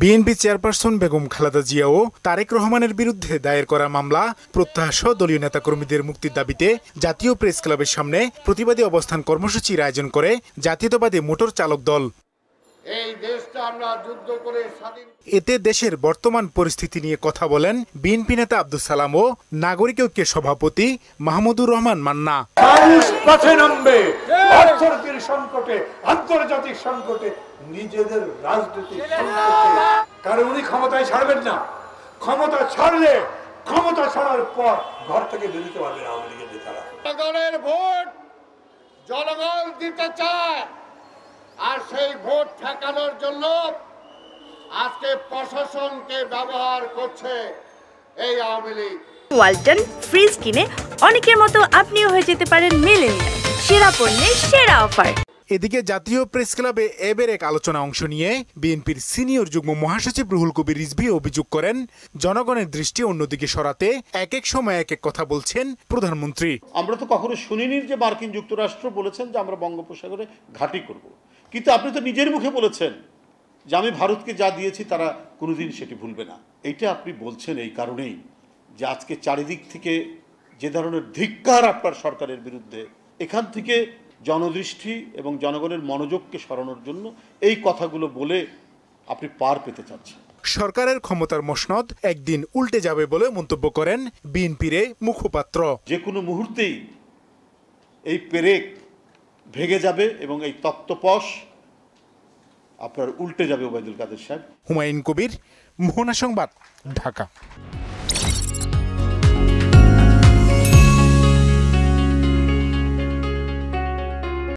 BNP chairperson Begum Khaleda জিয়াও তারেক রহমানের বিরুদ্ধে দায়ের করা মামলা প্রত্যাহাস দলীয় নেতাকর্মীদের মুক্তির দাবিতে জাতীয় প্রেস ক্লাবের সামনে প্রতিবাদী অবস্থান কর্মসূচির আয়োজন করে জাতীয়তাবাদী মোটর চালক দল এতে দেশের বর্তমান পরিস্থিতি নিয়ে কথা বলেন বিএনপি নেতা আব্দুল সালাম ও নাগরিক ঐক্যের সভাপতি মাহমুদুর রহমান মান্না পথে নামবে অর্থনীতির সংকটে আন্তর্জাতিক সংকটে নিজেদের রাজনৈতিক কারণ উনি ক্ষমতায় ছাড়বেন না ক্ষমতা ছাড়লে ক্ষমতা ছাড়ার পর ঘর থেকে বেরোতে পারবে আওয়ামী লীগের নেতারা জনগণের ভোট জনগণ দিতে চায় আর সেই ভোট ঠেকানোর জন্য আজকে প্রশাসনকে ব্যবহার করছে এই আওয়ামী লীগ ওয়ালটন ফ্রিজ কিনে অনেকের মতো আপনিও হয়ে যেতে পারেন মিলেনিয়া সেরা পণ্যের সেরা অফার এদিকে জাতীয় প্রেস ক্লাবে এবের এক আলোচনা অংশ নিয়ে বিএনপির সিনিয়র যুগ্ম মহাসচিব রুহুল কবির রিজভি অভিযোগ করেন জনগণের দৃষ্টি অন্যদিকে সরাতে এক এক সময় এক এক কথা বলছেন প্রধানমন্ত্রী আমরা তো কখনো শুনিনি যে মার্কিন যুক্তরাষ্ট্র বলেছেন যে আমরা বঙ্গোপসাগরে ঘাঁটি করব কিন্তু আপনি তো নিজের মুখে বলেছেন যে আমি ভারতকে যা দিয়েছি তারা কোনোদিন সেটি ভুলবে না এইটা আপনি বলছেন এই কারণেই যে আজকে চারিদিক থেকে যে ধরনের ধিক্কার আপনার সরকারের বিরুদ্ধে এখান থেকে জনদৃষ্টি এবং জনগণের মনোযোগকে সরানোর জন্য এই কথাগুলো বলে আপনি পার পেতে চাচ্ছেন সরকারের ক্ষমতার মসনদ একদিন উল্টে যাবে বলে মন্তব্য করেন বিএনপির মুখপাত্র যে কোনো মুহূর্তেই এই পেরেক ভেঙে যাবে এবং এই তত্ত্বপশ আপনার উল্টে যাবে ওবায়দুল কাদের সাহেব হুমায়ুন কবির মোহনা সংবাদ ঢাকা